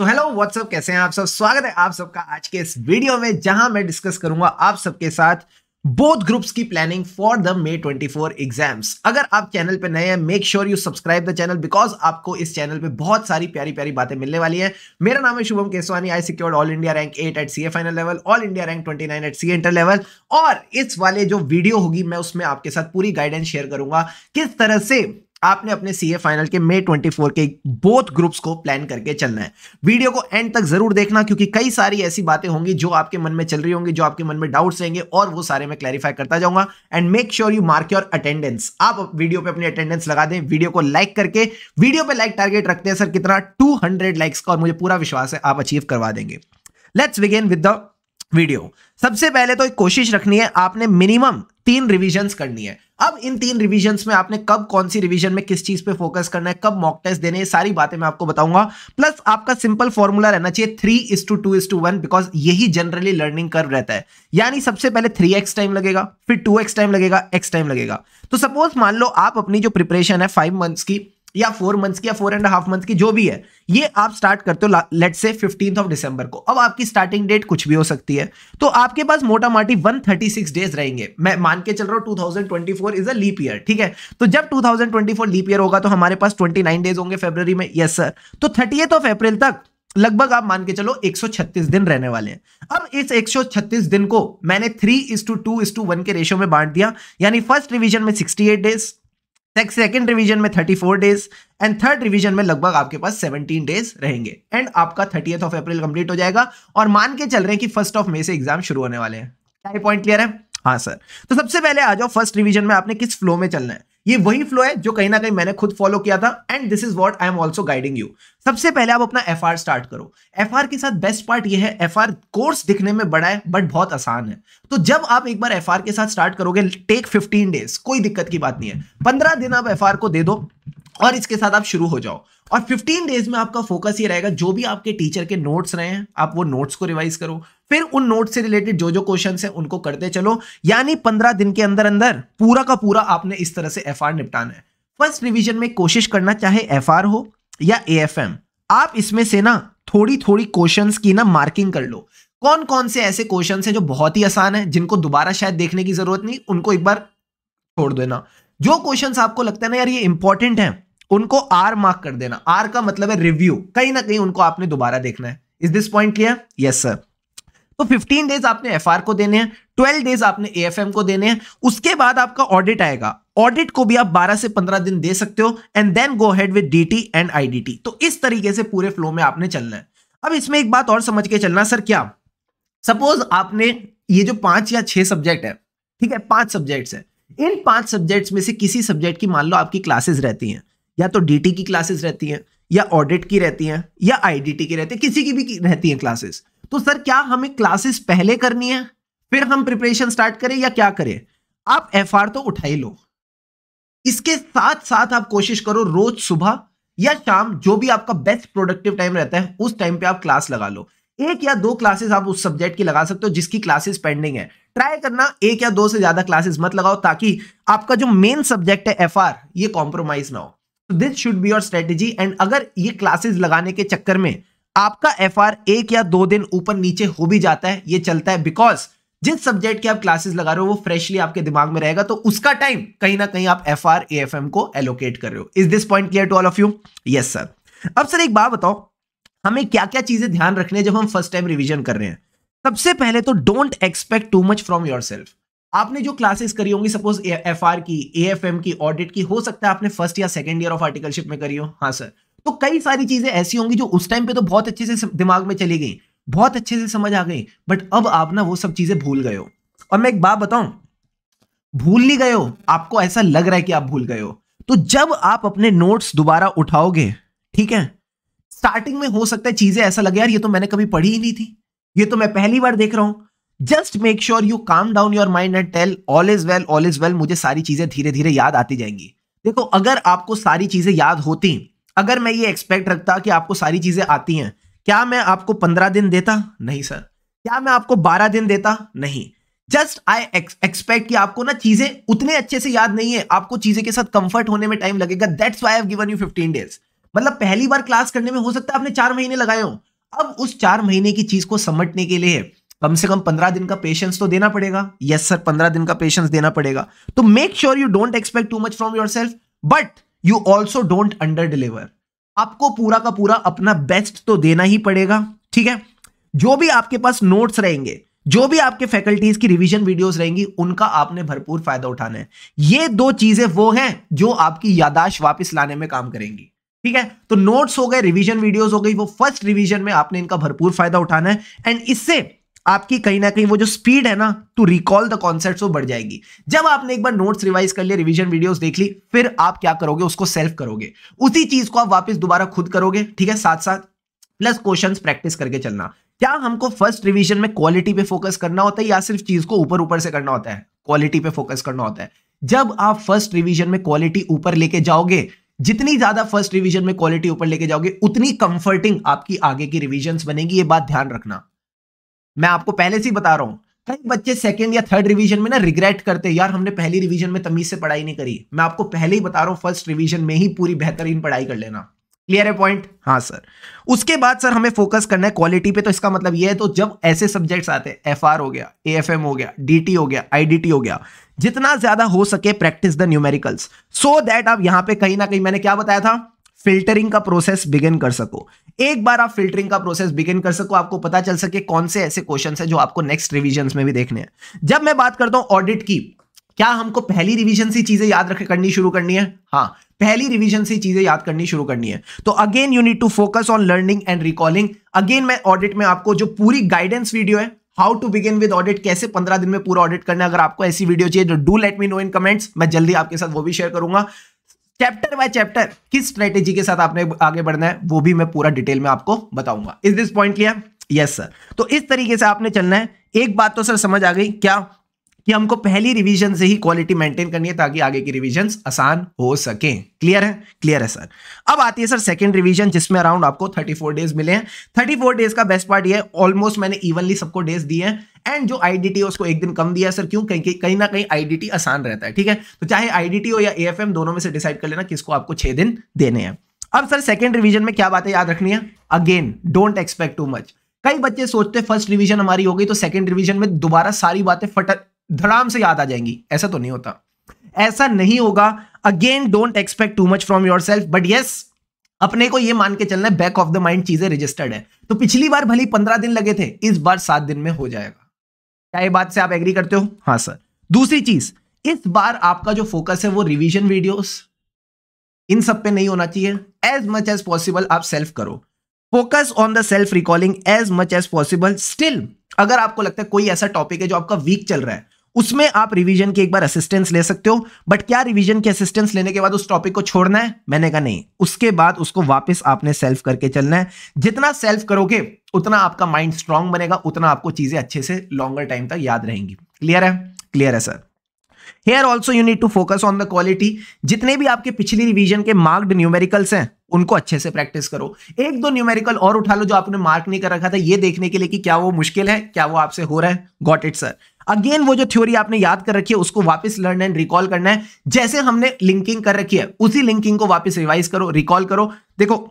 तो hello what's up कैसे हैं आप सब स्वागत है आप सबका आज के इस वीडियो में जहां मैं डिस्कस करूंगा आप सबके साथ बोथ ग्रुप्स की planning for the May 24 exams अगर आप चैनल पे नए हैं make sure you subscribe the channel because आपको इस चैनल पे बहुत सारी प्यारी प्यारी बातें मिलने वाली हैं मेरा नाम है Shubham Keswani I secured all India rank eight at a final level all India rank nine eight C inter level और इस वाले जो वीडियो होगी मैं उसमें आपके साथ पूरी गाइडेंस शेयर करूंगा किस तरह से आपने अपने सीए फाइनल के मई 24 के बोथ ग्रुप्स को प्लान करके चलना है वीडियो को एंड तक जरूर देखना क्योंकि कई सारी ऐसी बातें होंगी जो आपके मन में चल रही होंगी जो आपके मन में डाउट्स रहेंगे और वो सारे मैं क्लैरिफाई करता जाऊंगा and make sure you mark your attendance आप वीडियो पे अपनी अटेंडेंस लगा दें वीडियो को लाइक करके वीडियो पर लाइक टारगेट रखते हैं सर कितना टू लाइक्स का और मुझे पूरा विश्वास है आप अचीव करवा देंगे let's begin with the video सबसे पहले तो एक कोशिश रखनी है आपने मिनिमम तीन रिविजन्स करनी है अब इन तीन रिवीजन में आपने कब कौन सी रिविजन में किस चीज पे फोकस करना है कब मॉक टेस्ट देने सारी बातें मैं आपको बताऊंगा प्लस आपका सिंपल फॉर्मूला रहना चाहिए three is two two is two one because यही जनरली लर्निंग कर रहता है यानी सबसे पहले थ्री एक्स टाइम लगेगा फिर टू एक्स टाइम लगेगा एक्स टाइम लगेगा तो सपोज मान लो आप अपनी जो प्रिपरेशन है फाइव मंथ्स की या फोर मंथ्स की या फोर एंड हाफ मंथ की जो भी है ये आप स्टार्ट करते हो लेट से फिफ्टींथ ऑफ डिसंबर को अब आपकी स्टार्टिंग डेट कुछ भी हो सकती है तो आपके पास मोटा माटी 136 डेज रहेंगे मैं मान के चल रहा twenty 2024 is a leap year ठीक है तो जब 2024 लीप ईयर होगा तो हमारे पास 29 डेज होंगे फेबर में यस सर तो थर्टी ऑफ अप्रैल तक लगभग आप मान के चलो 136 दिन रहने वाले हैं अब इस 136 दिन को मैंने three is two two is two one के रेशियो में बांट दिया यानी फर्स्ट रिवीजन में 68 डेज सेकेंड रिवीजन में thirty four days and third revision में लगभग आपके पास सेवनटीन डेज रहेंगे एंड आपका थर्टी ऑफ अप्रैल कंप्लीट हो जाएगा और मान के चल रहे हैं कि फर्स्ट ऑफ मे से एग्जाम शुरू होने वाले हैं क्या पॉइंट क्लियर है हाँ सर तो सबसे पहले आ जाओ फर्स्ट रिवीजन में आपने किस फ्लो में चलना है ये वही फ्लो है जो कहीं ना कहीं मैंने खुद फॉलो किया था and this is what I am also guiding you सबसे पहले आप अपना एफ स्टार्ट करो एफ के साथ बेस्ट पार्ट ये है एफ कोर्स दिखने में बड़ा है बट बहुत आसान है तो जब आप एक बार एफ के साथ स्टार्ट करोगे टेक फिफ्टीन डेज कोई दिक्कत की बात नहीं है पंद्रह दिन आप एफ को दे दो और इसके साथ आप शुरू हो जाओ और 15 डेज में आपका फोकस ये रहेगा जो भी आपके टीचर के नोट्स रहे हैं आप वो नोट्स को रिवाइज करो फिर उन नोट से रिलेटेड जो जो क्वेश्चन है उनको करते चलो यानी पंद्रह दिन के अंदर अंदर पूरा का पूरा आपने इस तरह से एफ निपटाना है फर्स्ट रिविजन में कोशिश करना चाहे एफ हो या ए आप इसमें से ना थोड़ी थोड़ी क्वेश्चन की ना मार्किंग कर लो कौन कौन से ऐसे क्वेश्चन हैं जो बहुत ही आसान है जिनको दोबारा शायद देखने की जरूरत नहीं उनको एक बार छोड़ देना जो क्वेश्चन आपको लगता है ना यार ये इंपॉर्टेंट है उनको आर मार्क कर देना आर का मतलब है रिव्यू कहीं ना कहीं उनको आपने दोबारा देखना है is this point clear yes sir तो 15 डेज आपने एफ को देने हैं 12 डेज आपने ए को देने हैं उसके बाद आपका ऑडिट आएगा ऑडिट को भी आप 12 से 15 दिन दे सकते हो and then go head with D and IDT तो इस तरीके से पूरे फ्लो में आपने चलना है अब इसमें एक बात और समझ के चलना सर क्या सपोज आपने ये जो पांच या छह सब्जेक्ट है ठीक है पांच सब्जेक्ट्स है इन पांच सब्जेक्ट्स में से किसी सब्जेक्ट की मान लो आपकी क्लासेस रहती हैं या तो डीटी की क्लासेस रहती हैं या ऑडिट की रहती हैं या आईडीटी की रहती है किसी की भी रहती हैं क्लासेस तो सर क्या हमें क्लासेस पहले करनी है फिर हम प्रिपरेशन स्टार्ट करें या क्या करें आप एफ तो उठा ही लो इसके साथ साथ आप कोशिश करो रोज सुबह या शाम जो भी आपका बेस्ट प्रोडक्टिव टाइम रहता है उस टाइम पे आप क्लास लगा लो एक या दो क्लासेस आप उस सब्जेक्ट की लगा सकते हो जिसकी क्लासेस पेंडिंग है ट्राई करना एक या दो से ज्यादा क्लासेस मत लगाओ ताकि आपका जो मेन सब्जेक्ट है एफ ये कॉम्प्रोमाइज ना हो this should be your strategy and अगर ये क्लासेस लगाने के चक्कर में आपका एफ आर एक या दो दिन ऊपर नीचे हो भी जाता है ये चलता है बिकॉज जिस सब्जेक्ट के आप क्लासेस लगा रहे हो वो फ्रेशली आपके दिमाग में रहेगा तो उसका टाइम कहीं ना कहीं आप एफ आर एफ एम को एलोकेट कर रहे हो is this point clear to all of you yes sir अब सर एक बात बताओ हमें क्या क्या चीजें ध्यान रखने जब हम फर्स्ट टाइम रिविजन कर रहे हैं सबसे पहले तो don't expect too much from yourself आपने जो क्लासेस करी होंगी सपोज एफ आर की ए एफ एम की ऑडिट की हो सकता है आपने फर्स्ट या सेकेंड ईयर ऑफ आर्टिकलशिप में करी हो हाँ सर तो कई सारी चीजें ऐसी होंगी जो उस टाइम पे तो बहुत अच्छे से दिमाग में चली गई बहुत अच्छे से समझ आ गई बट अब आप ना वो सब चीजें भूल गए हो और मैं एक बात बताऊं भूल नहीं गए हो आपको ऐसा लग रहा है कि आप भूल गए हो तो जब आप अपने नोट्स दोबारा उठाओगे ठीक है स्टार्टिंग में हो सकता है चीजें ऐसा लगे यार ये तो मैंने कभी पढ़ी ही नहीं थी ये तो मैं पहली बार देख रहा हूं just make sure you calm down your mind and tell all is well all is well मुझे सारी चीजें धीरे धीरे याद आती जाएंगी देखो अगर आपको सारी चीजें याद होती अगर मैं ये एक्सपेक्ट रखता कि आपको सारी चीजें आती हैं क्या मैं आपको पंद्रह दिन देता नहीं सर क्या मैं आपको बारह दिन देता नहीं जस्ट आई एक्सपेक्ट कि आपको ना चीजें उतने अच्छे से याद नहीं है आपको चीजें के साथ कंफर्ट होने में टाइम लगेगा that's why have given you days मतलब पहली बार क्लास करने में हो सकता है आपने चार महीने लगाए हो अब उस चार महीने की चीज को समझने के लिए कम से कम पंद्रह दिन का पेशेंस तो देना पड़ेगा यस सर पंद्रह दिन का पेशेंस देना पड़ेगा तो make sure you don't expect too much from yourself but you also don't under deliver आपको पूरा का पूरा अपना बेस्ट तो देना ही पड़ेगा ठीक है जो भी आपके पास नोट्स रहेंगे जो भी आपके फैकल्टीज की रिवीजन वीडियोस रहेंगी उनका आपने भरपूर फायदा उठाना है ये दो चीजें वो हैं जो आपकी यादाश्त वापस लाने में काम करेंगी ठीक है तो नोट्स हो गए रिवीजन वीडियोस हो गई वो फर्स्ट रिवीजन में आपने इनका भरपूर फायदा उठाना है एंड इससे आपकी कहीं ना कहीं वो जो स्पीड है ना टू रिकॉल द कॉन्सेप्ट वो बढ़ जाएगी जब आपने एक बार नोट्स रिवाइज कर लिया रिवीजन वीडियोस देख ली फिर आप क्या करोगे उसको सेल्फ करोगे उसी चीज को आप वापस दोबारा खुद करोगे ठीक है साथ साथ प्लस क्वेश्चंस प्रैक्टिस करके चलना क्या हमको फर्स्ट रिविजन में क्वालिटी पे फोकस करना होता है या सिर्फ चीज को ऊपर ऊपर से करना होता है क्वालिटी पे फोकस करना होता है जब आप फर्स्ट रिविजन में क्वालिटी ऊपर लेके जाओगे जितनी ज्यादा फर्स्ट रिविजन में क्वालिटी ऊपर लेके जाओगे उतनी कंफर्टिंग आपकी आगे की रिविजन बनेगी ये बात ध्यान रखना मैं आपको पहले से ही बता रहा हूं कई बच्चे सेकंड या थर्ड रिवीजन में ना रिग्रेट करते हैं यार हमने पहली रिवीजन में तमीज से पढ़ाई नहीं करी मैं आपको पहले ही बता रहा हूं फर्स्ट रिवीजन में ही पूरी बेहतरीन पढ़ाई कर लेना क्लियर है पॉइंट हाँ सर उसके बाद सर हमें फोकस करना है क्वालिटी पे तो इसका मतलब ये है तो जब ऐसे सब्जेक्ट्स आते हैं एफ हो गया ए हो गया डी हो गया आई हो गया जितना ज्यादा हो सके practice the numericals so that आप यहां पे कहीं ना कहीं मैंने क्या बताया था फिल्टरिंग का प्रोसेस बिगिन कर सको एक बार आप फिल्टरिंग का प्रोसेस बिगिन कर सको आपको पता चल सके कौन से ऐसे क्वेश्चन है जो आपको नेक्स्ट रिविजन में भी देखने हैं जब मैं बात करता हूं ऑडिट की क्या हमको पहली रिविजन से चीजें याद रख करनी शुरू करनी है हाँ पहली रिविजन से चीजें याद करनी शुरू करनी है तो again you need to focus on learning and recalling again मैं ऑडिट में आपको जो पूरी गाइडेंस वीडियो है how to begin with audit कैसे पंद्रह दिन में पूरा ऑडिट करना अगर आपको ऐसी वीडियो चाहिए तो do let me know in comments मैं जल्दी आपके साथ वो भी शेयर करूंगा चैप्टर बाय चैप्टर किस स्ट्रेटेजी के साथ आपने आगे बढ़ना है वो भी मैं पूरा डिटेल में आपको बताऊंगा इस दिस पॉइंट लिया यस सर तो इस तरीके से आपने चलना है एक बात तो सर समझ आ गई क्या कि हमको पहली रिवीजन से ही क्वालिटी मेंटेन करनी है ताकि आगे की रिवीजन आसान हो सके क्लियर है क्लियर है सर अब आती है सर सेकंड रिवीजन जिसमें अराउंड आपको 34 डेज मिले हैं 34 डेज का बेस्ट पार्ट ये है ऑलमोस्ट मैंने इवनली सबको डेज दिए हैं एंड जो आईडीटी उसको एक दिन कम दिया सर क्यों कहीं कहीं ना कहीं आईडीटी आसान रहता है ठीक है तो चाहे आईडीटी हो या ए दोनों में से डिसाइड कर लेना किसको आपको छह दिन देने हैं अब सर सेकेंड रिविजन में क्या बातें याद रखनी है again don't expect too much कई बच्चे सोचते फर्स्ट रिवीजन हमारी हो गई तो सेकंड रिवीजन में दोबारा सारी बातें फटक धड़ाम से याद आ जाएंगी ऐसा तो नहीं होता ऐसा नहीं होगा again don't expect too much from yourself but yes अपने को यह मान के चलना है बैक ऑफ द माइंड चीजें रजिस्टर्ड है तो पिछली बार भली पंद्रह दिन लगे थे इस बार सात दिन में हो जाएगा क्या ये बात से आप एग्री करते हो हाँ सर दूसरी चीज इस बार आपका जो फोकस है वो रिविजन वीडियोस इन सब पे नहीं होना चाहिए एज मच एज पॉसिबल आप सेल्फ करो focus on the self recalling as much as possible still अगर आपको लगता है कोई ऐसा टॉपिक है जो आपका वीक चल रहा है उसमें आप रिवीजन की एक बार असिस्टेंस ले सकते हो बट क्या रिवीजन की असिस्टेंस लेने के बाद उस टॉपिक को छोड़ना है मैंने कहा नहीं उसके बाद उसको वापस आपने सेल्फ करके चलना है जितना सेल्फ करोगे उतना आपका माइंड स्ट्रांग बनेगा उतना आपको चीजें अच्छे से लॉन्गर टाइम तक याद रहेंगी क्लियर है क्लियर है sir here also you need to focus on the quality जितने भी आपके पिछली रिविजन के मार्क्ड न्यूमेरिकल्स हैं उनको अच्छे से प्रैक्टिस करो एक दो न्यूमेरिकल और उठा लो जो आपने मार्क नहीं कर रखा था ये देखने के लिए कि क्या वो मुश्किल है क्या वो आपसे हो रहा है गॉट इट सर अगेन वो जो थ्योरी आपने याद कर रखी है उसको वापस लर्न एंड रिकॉल करना है जैसे हमने लिंकिंग कर रखी है उसी लिंकिंग को वापस रिवाइज करो रिकॉल करो देखो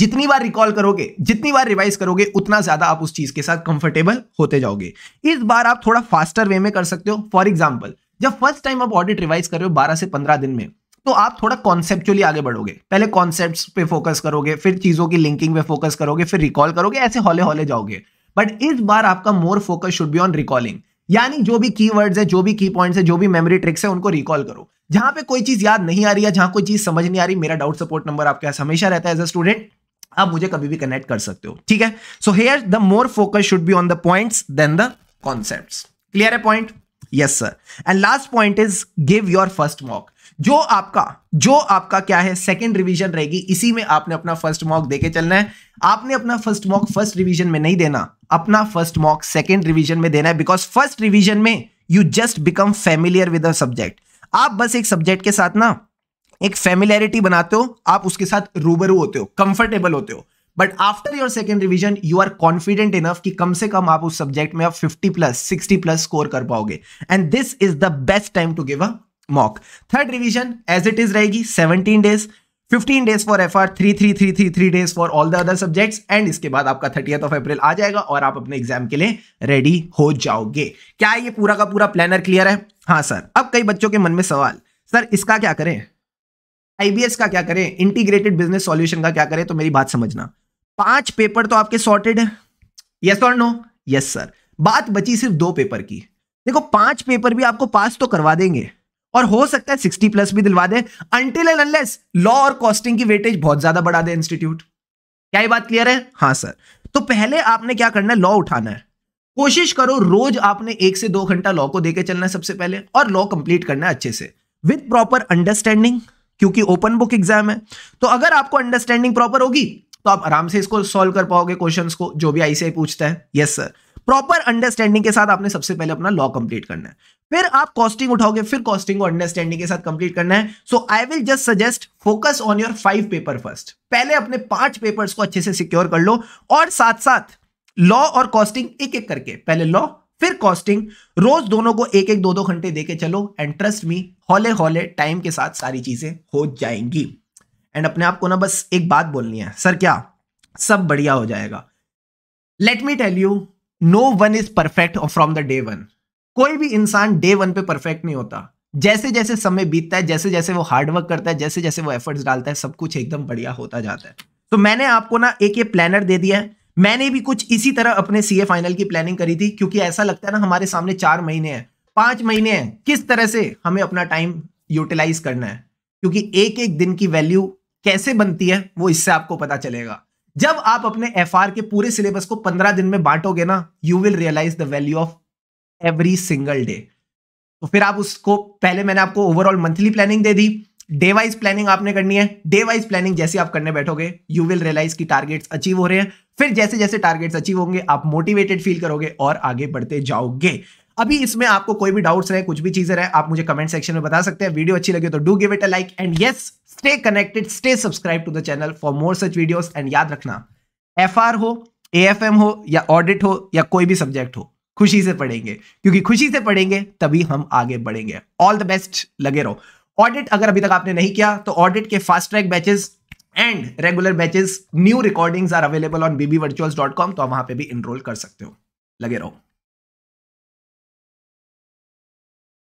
जितनी बार रिकॉल करोगे जितनी बार रिवाइज करोगे उतना ज्यादा आप उस चीज के साथ कंफर्टेबल होते जाओगे इस बार आप थोड़ा फास्टर वे में कर सकते हो फॉर एग्जाम्पल जब फर्स्ट टाइम आप ऑडिट रिवाइज कर रहे हो बारह से पंद्रह दिन में तो आप थोड़ा कॉन्सेप्चुअली आगे बढ़ोगे पहले कॉन्सेप्ट पे फोकस करोगे फिर चीजों की लिंकिंग पे फोकस करोगे फिर रिकॉल करोगे ऐसे हौले हौले जाओगे बट इस बार आपका more focus should be on recalling यानी जो भी वर्ड्स है जो भी की पॉइंट्स है जो भी मेमोरी ट्रिक्स है उनको रिकॉल करो जहां पे कोई चीज याद नहीं आ रही है जहां कोई चीज समझ नहीं आ रही मेरा डाउट सपोर्ट नंबर आपके पास हमेशा रहता है एज अ स्टूडेंट आप मुझे कभी भी कनेक्ट कर सकते हो ठीक है so here the more focus should be on the points then the concept clear है point yes sir and last point is give your first mock जो आपका जो आपका क्या है सेकंड रिवीजन रहेगी इसी में आपने अपना फर्स्ट मॉक देके चलना है आपने अपना फर्स्ट मॉक फर्स्ट रिवीजन में नहीं देना अपना फर्स्ट मॉक सेकंड रिवीजन में देना है बिकॉज फर्स्ट रिवीजन में you just become familiar with a subject आप बस एक सब्जेक्ट के साथ ना एक फेमिलियरिटी बनाते हो आप उसके साथ रूबरू होते हो कंफर्टेबल होते हो but after your second revision you are confident enough कि कम से कम आप उस सब्जेक्ट में आप 50 प्लस 60 प्लस स्कोर कर पाओगे and this is the best time to give a mock third revision as it is रहेगी 17 days 15 days for F R three three three three three days for all the other subjects and इसके बाद आपका thirtieth of April आ जाएगा और आप अपने exam के लिए रेडी हो जाओगे क्या ये पूरा का पूरा प्लानर क्लियर है हाँ सर अब कई बच्चों के मन में सवाल सर इसका क्या करें आईबीएस का क्या करें इंटीग्रेटेड बिजनेस सॉल्यूशन का क्या करें तो मेरी बात समझना पांच पेपर तो आपके सॉर्टेड है यस और नो यस सर बात बची सिर्फ दो पेपर की देखो पांच पेपर भी आपको पास तो करवा देंगे और हो सकता है सिक्सटी प्लस भी दिलवा दे अनटिल एंड अनलेस लॉ और कॉस्टिंग की वेटेज बहुत ज्यादा बढ़ा दे इंस्टीट्यूट क्या ये बात क्लियर है हाँ सर तो पहले आपने क्या करना है लॉ उठाना है कोशिश करो रोज आपने एक से दो घंटा लॉ को देकर चलना है सबसे पहले और लॉ कंप्लीट करना है अच्छे से विथ प्रॉपर अंडरस्टैंडिंग क्योंकि ओपन बुक एग्जाम है तो अगर आपको अंडरस्टैंडिंग प्रॉपर होगी तो आप आराम से इसको सॉल्व कर पाओगे क्वेश्चंस को जो भी आईसीआई पूछता है यस सर प्रॉपर अंडरस्टैंडिंग के साथ आपने सबसे पहले अपना लॉ कंप्लीट करना है फिर आप कॉस्टिंग उठाओगे फिर कॉस्टिंग को अंडरस्टैंडिंग के साथ कंप्लीट करना है so I will just suggest focus on your five paper first पहले अपने पांच पेपर्स को अच्छे से सिक्योर कर लो और साथ साथ लॉ और कॉस्टिंग एक एक करके पहले लॉ फिर कॉस्टिंग रोज दोनों को एक एक दो दो घंटे देके चलो एंड ट्रस्ट मी हॉले हॉले टाइम के साथ सारी चीजें हो जाएंगी एंड अपने आप को ना बस एक बात बोलनी है सर क्या सब बढ़िया हो जाएगा let me tell you no one is perfect from the day one कोई भी इंसान डे वन पे परफेक्ट नहीं होता जैसे जैसे समय बीतता है जैसे जैसे वो हार्डवर्क करता है जैसे जैसे वो एफर्ट्स डालता है सब कुछ एकदम बढ़िया होता जाता है तो मैंने आपको ना एक ये प्लानर दे दिया है मैंने भी कुछ इसी तरह अपने सीए फाइनल की प्लानिंग करी थी क्योंकि ऐसा लगता है ना हमारे सामने चार महीने हैं पांच महीने हैं किस तरह से हमें अपना टाइम यूटिलाइज करना है क्योंकि एक एक दिन की वैल्यू कैसे बनती है वो इससे आपको पता चलेगा जब आप अपने एफ के पूरे सिलेबस को पंद्रह दिन में बांटोगे ना you will realize the value of every single day तो फिर आप उसको पहले मैंने आपको ओवरऑल मंथली प्लानिंग दे दी डे वाइज प्लानिंग आपने करनी है डे वाइज प्लानिंग जैसे आप करने बैठोगे यू विल रियलाइज की टारगेट्स अचीव हो रहे हैं फिर जैसे जैसे टारगेट्स अचीव होंगे आप मोटिवेटेड फील करोगे और आगे बढ़ते जाओगे अभी इसमें आपको कोई भी डाउट्स रहे कुछ भी चीजें रहे आप मुझे कमेंट सेक्शन में बता सकते हैं वीडियो अच्छी लगी तो do give it a like and yes stay connected stay subscribe to the channel for more such videos and याद रखना एफ हो ए हो या ऑडिट हो या कोई भी सब्जेक्ट हो खुशी से पढ़ेंगे क्योंकि खुशी से पढ़ेंगे तभी हम आगे बढ़ेंगे ऑल द बेस्ट लगे रहो ऑडिट अगर अभी तक आपने नहीं किया तो ऑडिट के fast track batches and regular batches new recordings are available on BB Virtuals dot com तो आप वहां पे भी इनरोल कर सकते हो लगे रहो